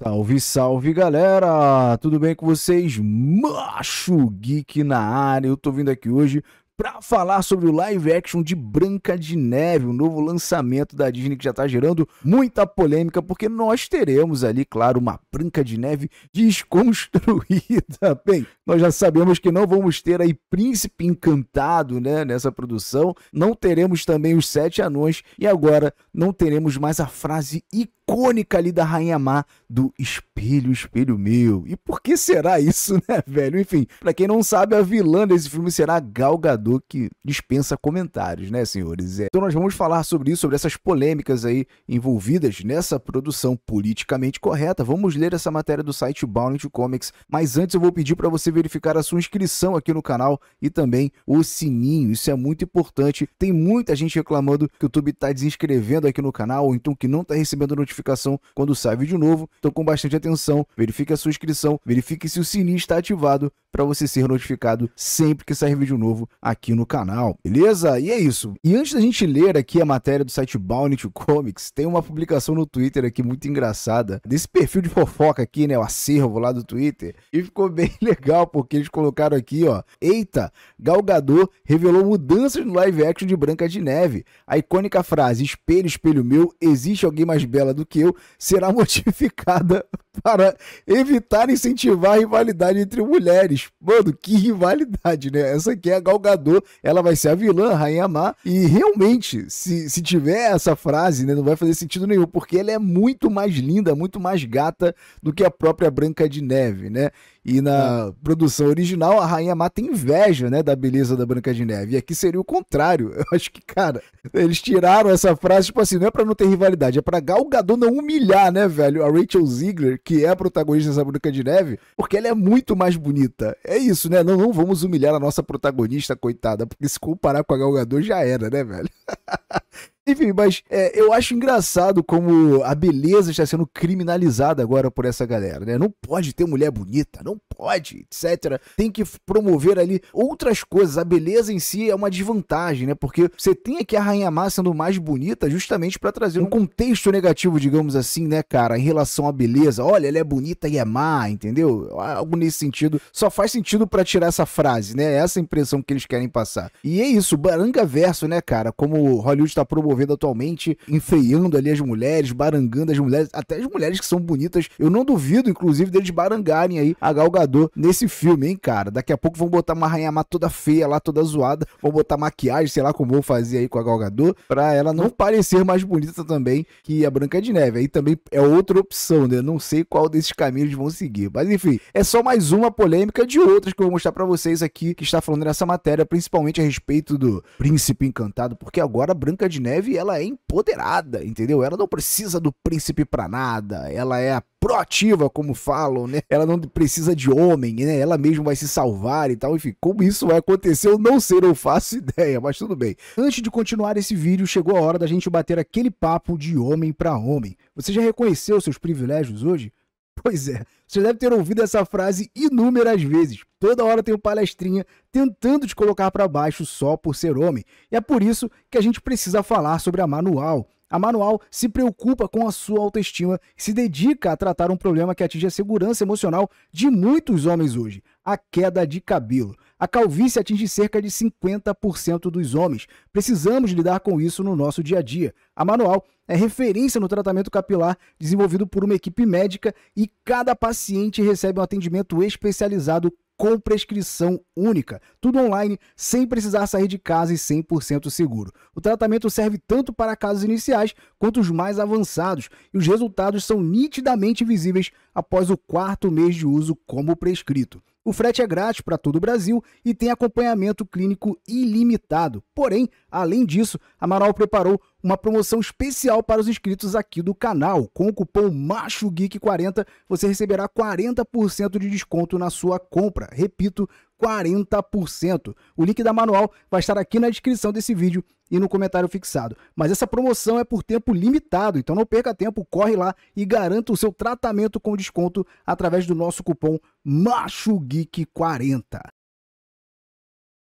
Salve, salve galera! Tudo bem com vocês? Macho Geek na área. Eu tô vindo aqui hoje para falar sobre o live action de Branca de Neve, o um novo lançamento da Disney que já está gerando muita polêmica, porque nós teremos ali, claro, uma Branca de Neve desconstruída. Bem, nós já sabemos que não vamos ter aí Príncipe Encantado, né, nessa produção. Não teremos também os Sete Anões e agora não teremos mais a frase icônica icônica ali da Rainha Má do Espelho, Espelho Meu. E por que será isso, né, velho? Enfim, para quem não sabe, a vilã desse filme será Gal Gadot, que dispensa comentários, né, senhores? É. Então nós vamos falar sobre isso, sobre essas polêmicas aí envolvidas nessa produção politicamente correta. Vamos ler essa matéria do site Bounty Comics, mas antes eu vou pedir para você verificar a sua inscrição aqui no canal e também o sininho. Isso é muito importante. Tem muita gente reclamando que o YouTube tá desinscrevendo aqui no canal, ou então que não tá recebendo notificações notificação quando sai vídeo novo. Então, com bastante atenção, verifique a sua inscrição, verifique se o sininho está ativado para você ser notificado sempre que sair vídeo novo aqui no canal, beleza? E é isso. E antes da gente ler aqui a matéria do site Bounty Comics, tem uma publicação no Twitter aqui muito engraçada desse perfil de fofoca aqui, né? O acervo lá do Twitter. E ficou bem legal porque eles colocaram aqui, ó. Eita, Galgador revelou mudanças no live action de Branca de Neve. A icônica frase espelho, espelho meu, existe alguém mais bela do que eu, será modificada para evitar incentivar a rivalidade entre mulheres. Mano, que rivalidade, né? Essa aqui é a Galgador, ela vai ser a vilã, a Rainha Má, e realmente, se, se tiver essa frase, né, não vai fazer sentido nenhum, porque ela é muito mais linda, muito mais gata do que a própria Branca de Neve, né? E na é. produção original, a rainha mata inveja, né, da beleza da Branca de Neve. E aqui seria o contrário. Eu acho que, cara, eles tiraram essa frase, tipo assim, não é pra não ter rivalidade, é pra Gal Gadot não humilhar, né, velho, a Rachel Ziegler, que é a protagonista dessa Branca de Neve, porque ela é muito mais bonita. É isso, né? Não, não vamos humilhar a nossa protagonista, coitada, porque se comparar com a Gal Gadot já era, né, velho? Enfim, mas é, eu acho engraçado como a beleza está sendo criminalizada agora por essa galera, né? Não pode ter mulher bonita, não pode, etc. Tem que promover ali outras coisas. A beleza em si é uma desvantagem, né? Porque você tem que arranhamar sendo mais bonita justamente para trazer um contexto negativo, digamos assim, né, cara, em relação à beleza. Olha, ela é bonita e é má, entendeu? Algo nesse sentido. Só faz sentido para tirar essa frase, né? Essa impressão que eles querem passar. E é isso, Baranga Verso, né, cara? Como Hollywood está promovendo vendo atualmente, enfeiando ali as mulheres, barangando as mulheres, até as mulheres que são bonitas. Eu não duvido, inclusive, deles barangarem aí a Galgador nesse filme, hein, cara. Daqui a pouco vão botar uma rainha toda feia lá, toda zoada, vão botar maquiagem, sei lá como vão fazer aí com a Galgador, pra ela não parecer mais bonita também que a Branca de Neve. Aí também é outra opção, né? Eu não sei qual desses caminhos vão seguir. Mas enfim, é só mais uma polêmica de outras que eu vou mostrar para vocês aqui, que está falando nessa matéria, principalmente a respeito do Príncipe Encantado, porque agora a Branca de Neve ela é empoderada, entendeu? Ela não precisa do príncipe para nada, ela é proativa, como falam, né? Ela não precisa de homem, né? Ela mesma vai se salvar e tal, enfim. Como isso vai acontecer, eu não sei, não faço ideia, mas tudo bem. Antes de continuar esse vídeo, chegou a hora da gente bater aquele papo de homem para homem. Você já reconheceu seus privilégios hoje? Pois é, você deve ter ouvido essa frase inúmeras vezes. Toda hora tem um palestrinha tentando te colocar para baixo só por ser homem. E é por isso que a gente precisa falar sobre a Manual. A Manual se preocupa com a sua autoestima e se dedica a tratar um problema que atinge a segurança emocional de muitos homens hoje: a queda de cabelo. A calvície atinge cerca de 50% dos homens. Precisamos lidar com isso no nosso dia a dia. A Manual é referência no tratamento capilar desenvolvido por uma equipe médica e cada paciente recebe um atendimento especializado com prescrição única. Tudo online, sem precisar sair de casa e 100% seguro. O tratamento serve tanto para casos iniciais quanto os mais avançados, e os resultados são nitidamente visíveis após o quarto mês de uso como prescrito. O frete é grátis para todo o Brasil e tem acompanhamento clínico ilimitado. Porém, além disso, a Amaral preparou uma promoção especial para os inscritos aqui do canal. Com o cupom MACHOGEEK40, você receberá 40% de desconto na sua compra. Repito, 40%. O link da manual vai estar aqui na descrição desse vídeo e no comentário fixado. Mas essa promoção é por tempo limitado, então não perca tempo, corre lá e garanta o seu tratamento com desconto através do nosso cupom MACHOGEEK40.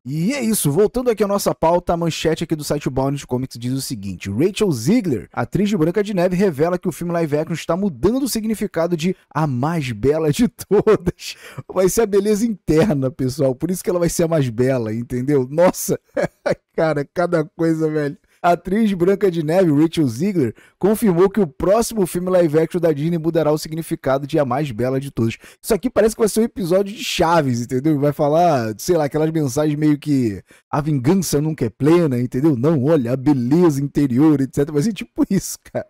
E é isso, voltando aqui à nossa pauta, a manchete aqui do site Bound Comics diz o seguinte: Rachel Ziegler, atriz de Branca de Neve, revela que o filme live action está mudando o significado de a mais bela de todas. Vai ser a beleza interna, pessoal, por isso que ela vai ser a mais bela, entendeu? Nossa, cara, cada coisa, velho. A atriz Branca de Neve, Rachel Ziegler, confirmou que o próximo filme live action da Disney mudará o significado de a mais bela de todos. Isso aqui parece que vai ser um episódio de Chaves, entendeu? Vai falar, sei lá, aquelas mensagens meio que a vingança nunca é plena, entendeu? Não, olha, a beleza interior, etc. Vai ser tipo isso, cara.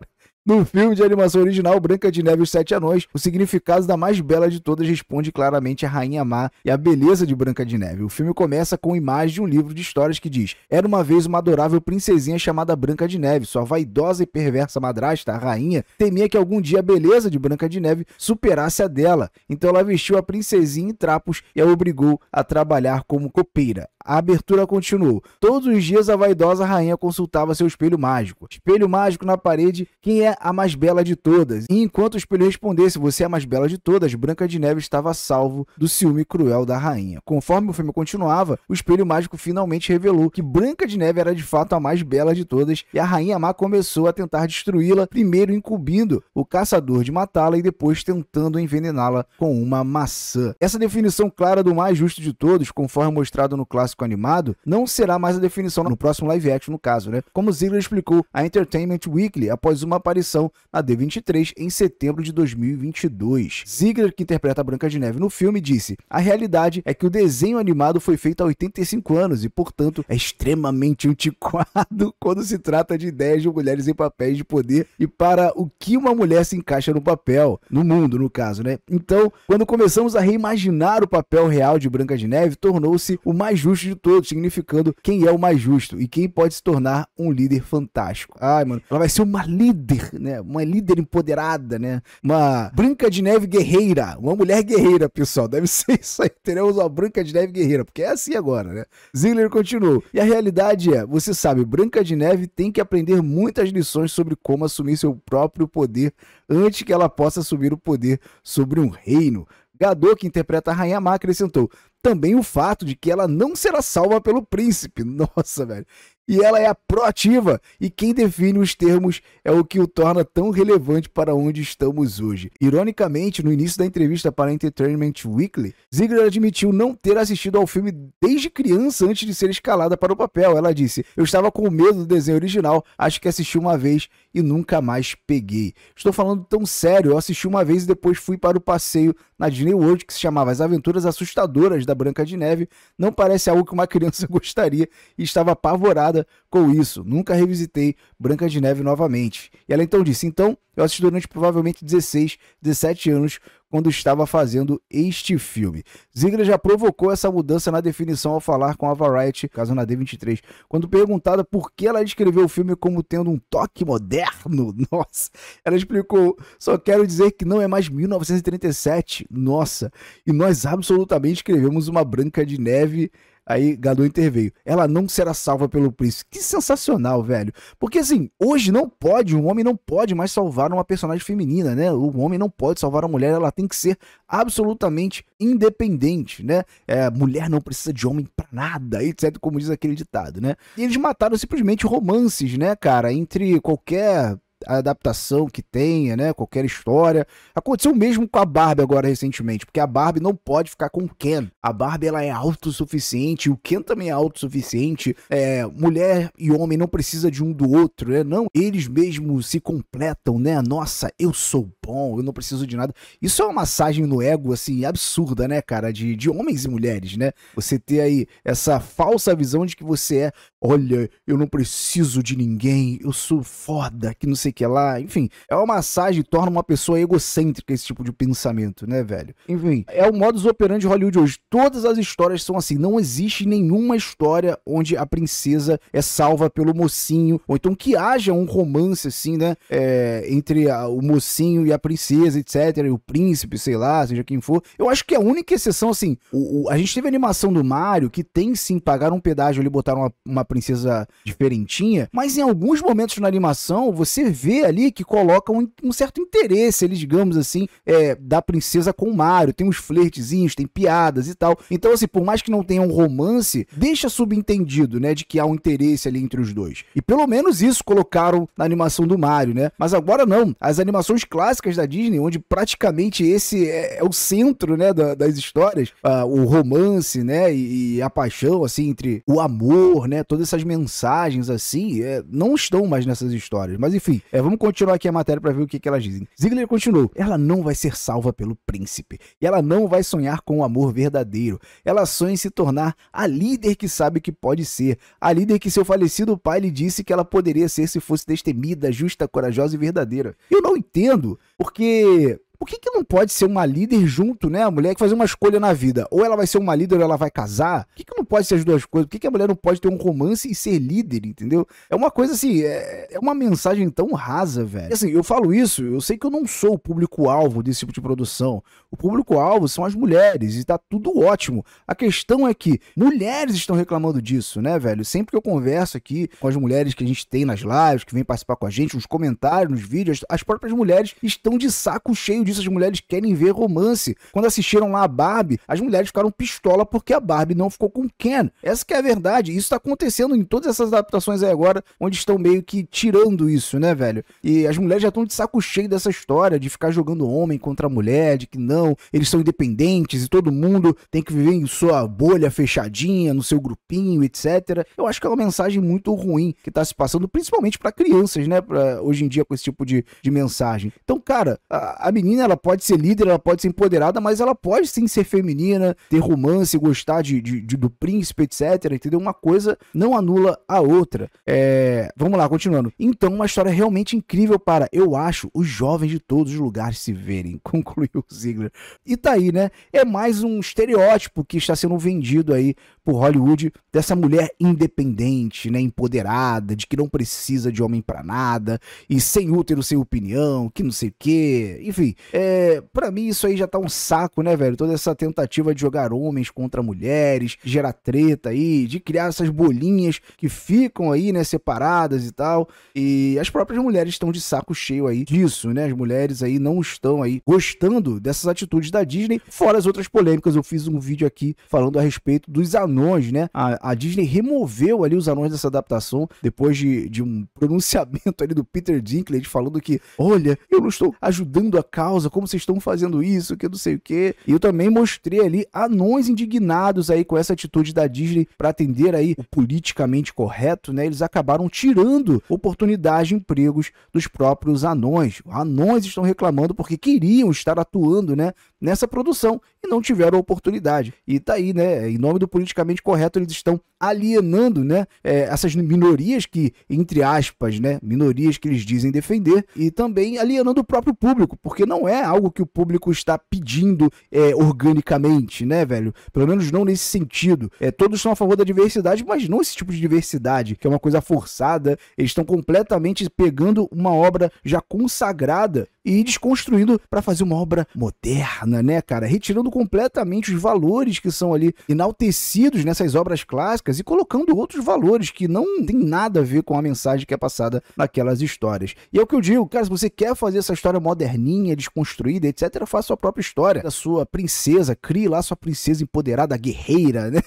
No filme de animação original Branca de Neve e os Sete Anões, o significado da mais bela de todas responde claramente à Rainha Má e à beleza de Branca de Neve. O filme começa com imagem de um livro de histórias que diz: Era uma vez uma adorável princesinha chamada Branca de Neve. Sua vaidosa e perversa madrasta, a rainha, temia que algum dia a beleza de Branca de Neve superasse a dela. Então ela vestiu a princesinha em trapos e a obrigou a trabalhar como copeira. A abertura continuou. Todos os dias a vaidosa rainha consultava seu espelho mágico. Espelho mágico na parede, quem é a mais bela de todas. E enquanto o espelho respondesse você é a mais bela de todas, Branca de Neve estava salvo do ciúme cruel da rainha. Conforme o filme continuava, o espelho mágico finalmente revelou que Branca de Neve era de fato a mais bela de todas e a rainha má começou a tentar destruí-la, primeiro incumbindo o caçador de matá-la e depois tentando envenená-la com uma maçã. Essa definição clara do mais justo de todos, conforme mostrado no clássico animado, não será mais a definição no próximo live action, no caso, né? Como Ziggler explicou a Entertainment Weekly após uma aparição aparição na D23 em setembro de 2022. Ziegler, que interpreta a Branca de Neve no filme, disse: A realidade é que o desenho animado foi feito há 85 anos e, portanto, é extremamente antiquado quando se trata de ideias de mulheres em papéis de poder e para o que uma mulher se encaixa no papel, no mundo, no caso, né? Então, quando começamos a reimaginar o papel real de Branca de Neve, tornou-se o mais justo de todos, significando quem é o mais justo e quem pode se tornar um líder fantástico. Ai, mano, ela vai ser uma líder né? Uma líder empoderada, né? Uma Branca de Neve guerreira. Uma mulher guerreira, pessoal. Deve ser isso aí. Teremos uma Branca de Neve guerreira, porque é assim agora, né? Ziegler continuou. E a realidade é, você sabe, Branca de Neve tem que aprender muitas lições sobre como assumir seu próprio poder antes que ela possa assumir o poder sobre um reino. Gadot, que interpreta a Rainha Má, acrescentou: também o fato de que ela não será salva pelo príncipe. Nossa, velho e ela é a proativa, e quem define os termos é o que o torna tão relevante para onde estamos hoje. Ironicamente, no início da entrevista para Entertainment Weekly, Ziegler admitiu não ter assistido ao filme desde criança antes de ser escalada para o papel. Ela disse: Eu estava com medo do desenho original, acho que assisti uma vez e nunca mais peguei. Estou falando tão sério, eu assisti uma vez e depois fui para o passeio na Disney World que se chamava As Aventuras Assustadoras da Branca de Neve. Não parece algo que uma criança gostaria e estava apavorada nada com isso. Nunca revisitei Branca de Neve novamente. E ela então disse: Então, eu assisti durante provavelmente 16, 17 anos quando estava fazendo este filme. Ziegler já provocou essa mudança na definição ao falar com a Variety, caso na D23, quando perguntada por que ela descreveu o filme como tendo um toque moderno. Nossa, ela explicou: "Só quero dizer que não é mais 1937. Nossa, e nós absolutamente escrevemos uma Branca de Neve Aí Gadu interveio. Ela não será salva pelo príncipe. Que sensacional, velho. Porque assim, hoje não pode, um homem não pode mais salvar uma personagem feminina, né? O homem não pode salvar a mulher, ela tem que ser absolutamente independente, né? É, mulher não precisa de homem pra nada, etc, como diz aquele ditado, né? E eles mataram simplesmente romances, né, cara, entre qualquer adaptação que tenha, né? Qualquer história. Aconteceu o mesmo com a Barbie agora recentemente, porque a Barbie não pode ficar com o Ken. A Barbie ela é autossuficiente, o Ken também é autossuficiente. É, mulher e homem não precisa de um do outro, né? Não, eles mesmos se completam, né? Nossa, eu sou bom, eu não preciso de nada. Isso é uma massagem no ego assim absurda, né, cara, de, de homens e mulheres, né? Você ter aí essa falsa visão de que você é olha, eu não preciso de ninguém, eu sou foda, que não sei o que lá. Enfim, é uma massagem e torna uma pessoa egocêntrica esse tipo de pensamento, né, velho? Enfim, é o modus operandi de Hollywood hoje. Todas as histórias são assim. Não existe nenhuma história onde a princesa é salva pelo mocinho, ou então que haja um romance, assim, né, é, entre a, o mocinho e a princesa, etc., e o príncipe, sei lá, seja quem for. Eu acho que a única exceção, assim, o, o, a gente teve a animação do Mario, que tem sim pagar um pedágio ali, botaram uma, uma princesa diferentinha, mas em alguns momentos na animação você vê ali que colocam um, um certo interesse, ali, digamos assim, é, da princesa com o Mario. Tem uns flertezinhos, tem piadas e tal. Então, assim, por mais que não tenha um romance, deixa subentendido, né, de que há um interesse ali entre os dois. E pelo menos isso colocaram na animação do Mario, né? Mas agora não. As animações clássicas da Disney, onde praticamente esse é, é o centro, né, da, das histórias, ah, o romance, né, e, e a paixão, assim, entre o amor, né, toda essas mensagens assim, é, não estão mais nessas histórias. Mas enfim, é, vamos continuar aqui a matéria para ver o que, que elas dizem. Ziegler continuou: ela não vai ser salva pelo príncipe. E ela não vai sonhar com o amor verdadeiro. Ela sonha em se tornar a líder que sabe que pode ser. A líder que seu falecido pai lhe disse que ela poderia ser se fosse destemida, justa, corajosa e verdadeira. Eu não entendo, porque por que, que não pode ser uma líder junto, né? A mulher que fazer uma escolha na vida. Ou ela vai ser uma líder ou ela vai casar. Por que, que não pode ser as duas coisas? Por que, que a mulher não pode ter um romance e ser líder, entendeu? É uma coisa assim, é, é uma mensagem tão rasa, velho. E, assim, eu falo isso, eu sei que eu não sou o público-alvo desse tipo de produção. O público-alvo são as mulheres e tá tudo ótimo. A questão é que mulheres estão reclamando disso, né, velho? Sempre que eu converso aqui com as mulheres que a gente tem nas lives, que vem participar com a gente, nos comentários, nos vídeos, as próprias mulheres estão de saco cheio de disso as mulheres querem ver romance. Quando assistiram lá a Barbie, as mulheres ficaram pistola porque a Barbie não ficou com Ken. Essa que é a verdade. Isso tá acontecendo em todas essas adaptações aí agora, onde estão meio que tirando isso, né, velho? E as mulheres já estão de saco cheio dessa história de ficar jogando homem contra mulher, de que não, eles são independentes e todo mundo tem que viver em sua bolha fechadinha, no seu grupinho, etc. Eu acho que é uma mensagem muito ruim que tá se passando, principalmente para crianças, né? Pra, hoje em dia, com esse tipo de, de mensagem. Então, cara, a, a menina ela pode ser líder, ela pode ser empoderada, mas ela pode sim ser feminina, ter romance, gostar de, de, de do príncipe, etc. Entendeu? Uma coisa não anula a outra. É... Vamos lá, continuando. Então, uma história realmente incrível para, eu acho, os jovens de todos os lugares se verem, concluiu Ziegler. E tá aí, né? É mais um estereótipo que está sendo vendido aí por Hollywood dessa mulher independente, né, empoderada, de que não precisa de homem para nada e sem útero, sem opinião, que não sei o quê. Enfim, é, para mim isso aí já tá um saco, né, velho? Toda essa tentativa de jogar homens contra mulheres, gerar treta aí, de criar essas bolinhas que ficam aí, né, separadas e tal. E as próprias mulheres estão de saco cheio aí disso, né? As mulheres aí não estão aí gostando dessas atitudes da Disney, fora as outras polêmicas. Eu fiz um vídeo aqui falando a respeito dos anúncios anões, né? A, a Disney removeu ali os anões dessa adaptação depois de, de um pronunciamento ali do Peter Dinklage falando que, olha, eu não estou ajudando a causa, como vocês estão fazendo isso, que eu não sei o quê. E eu também mostrei ali anões indignados aí com essa atitude da Disney para atender aí o politicamente correto, né? Eles acabaram tirando oportunidades de empregos dos próprios anões. Anões estão reclamando porque queriam estar atuando, né, nessa produção e não tiveram oportunidade. E tá aí, né, em nome do politicamente politicamente correto, eles estão alienando né, é, essas minorias que, entre aspas, né, minorias que eles dizem defender, e também alienando o próprio público, porque não é algo que o público está pedindo é, organicamente, né, velho? Pelo menos não nesse sentido. É, todos são a favor da diversidade, mas não esse tipo de diversidade, que é uma coisa forçada. Eles estão completamente pegando uma obra já consagrada e desconstruindo para fazer uma obra moderna, né, cara? Retirando completamente os valores que são ali enaltecidos nessas obras clássicas e colocando outros valores que não tem nada a ver com a mensagem que é passada naquelas histórias. E é o que eu digo, cara, se você quer fazer essa história moderninha, desconstruída, etc., faça sua própria história, A sua princesa, crie lá sua princesa empoderada, guerreira, né?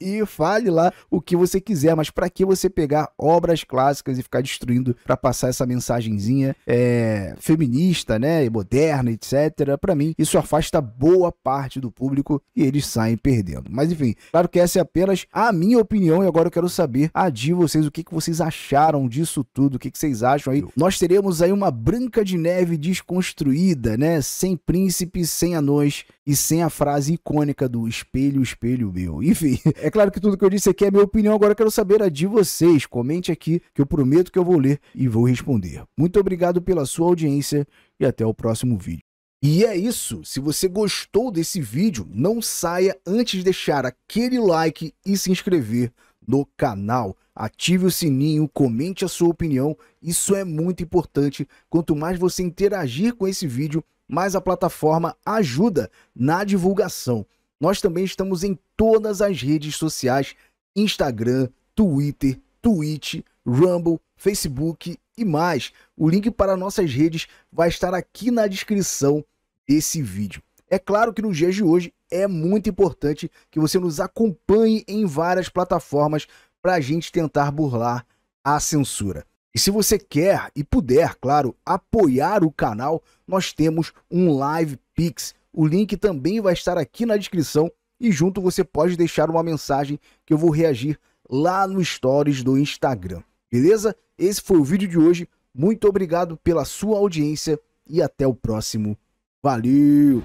E fale lá o que você quiser, mas para que você pegar obras clássicas e ficar destruindo para passar essa mensagenzinha é, feminista, né, e moderna, etc. Para mim, isso afasta boa parte do público e eles saem perdendo. Mas enfim, claro que essa é apenas a minha opinião e agora eu quero saber a ah, de vocês, o que, que vocês acharam disso tudo, o que, que vocês acham aí. Nós teremos aí uma Branca de Neve desconstruída, né? Sem príncipe, sem anões e sem a frase icônica do espelho, espelho meu. Enfim, é claro que tudo que eu disse aqui é minha opinião, agora eu quero saber a de vocês. Comente aqui que eu prometo que eu vou ler e vou responder. Muito obrigado pela sua audiência e até o próximo vídeo. E é isso. Se você gostou desse vídeo, não saia antes de deixar aquele like e se inscrever no canal. Ative o sininho, comente a sua opinião. Isso é muito importante. Quanto mais você interagir com esse vídeo, mais a plataforma ajuda na divulgação. Nós também estamos em todas as redes sociais: Instagram, Twitter, Twitch, Rumble, Facebook e mais. O link para nossas redes vai estar aqui na descrição esse vídeo. É claro que nos dias de hoje é muito importante que você nos acompanhe em várias plataformas para a gente tentar burlar a censura. E se você quer e puder, claro, apoiar o canal, nós temos um Live Pix. O link também vai estar aqui na descrição e junto você pode deixar uma mensagem que eu vou reagir lá no stories do Instagram. Beleza? Esse foi o vídeo de hoje. Muito obrigado pela sua audiência e até o próximo Valeu!